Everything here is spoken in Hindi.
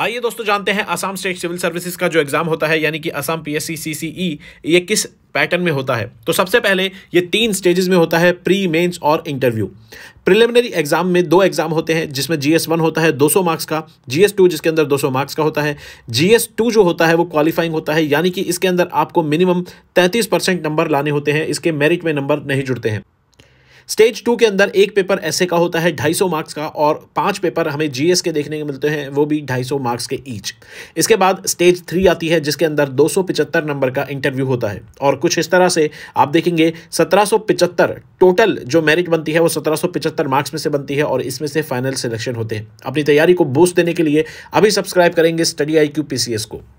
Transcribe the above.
आइए दोस्तों जानते हैं असम स्टेट सिविल सर्विसेज का जो एग्जाम होता है यानी कि असम पीएससी सीसीई ये किस पैटर्न में होता है तो सबसे पहले ये तीन स्टेजेस में होता है प्री मेंस और इंटरव्यू प्रिलिमिनरी एग्जाम में दो एग्जाम होते हैं जिसमें जीएस वन होता है 200 मार्क्स का जीएस टू जिसके अंदर 200 मार्क्स का होता है जीएस टू जो होता है वो क्वालिफाइंग होता है यानी कि इसके अंदर आपको मिनिमम 33 परसेंट नंबर लाने होते हैं इसके मेरिट में नंबर नहीं जुड़ते हैं स्टेज टू के अंदर एक पेपर ऐसे का होता है 250 मार्क्स का और पांच पेपर हमें जीएस के देखने को मिलते हैं वो भी 250 मार्क्स के ईच इसके बाद स्टेज थ्री आती है जिसके अंदर दो नंबर का इंटरव्यू होता है और कुछ इस तरह से आप देखेंगे सत्रह टोटल जो मेरिट बनती है वो सत्रह मार्क्स में से बनती है और इसमें से फाइनल सिलेक्शन होते हैं अपनी तैयारी को बूस्ट देने के लिए अभी सब्सक्राइब करेंगे स्टडी आई क्यू को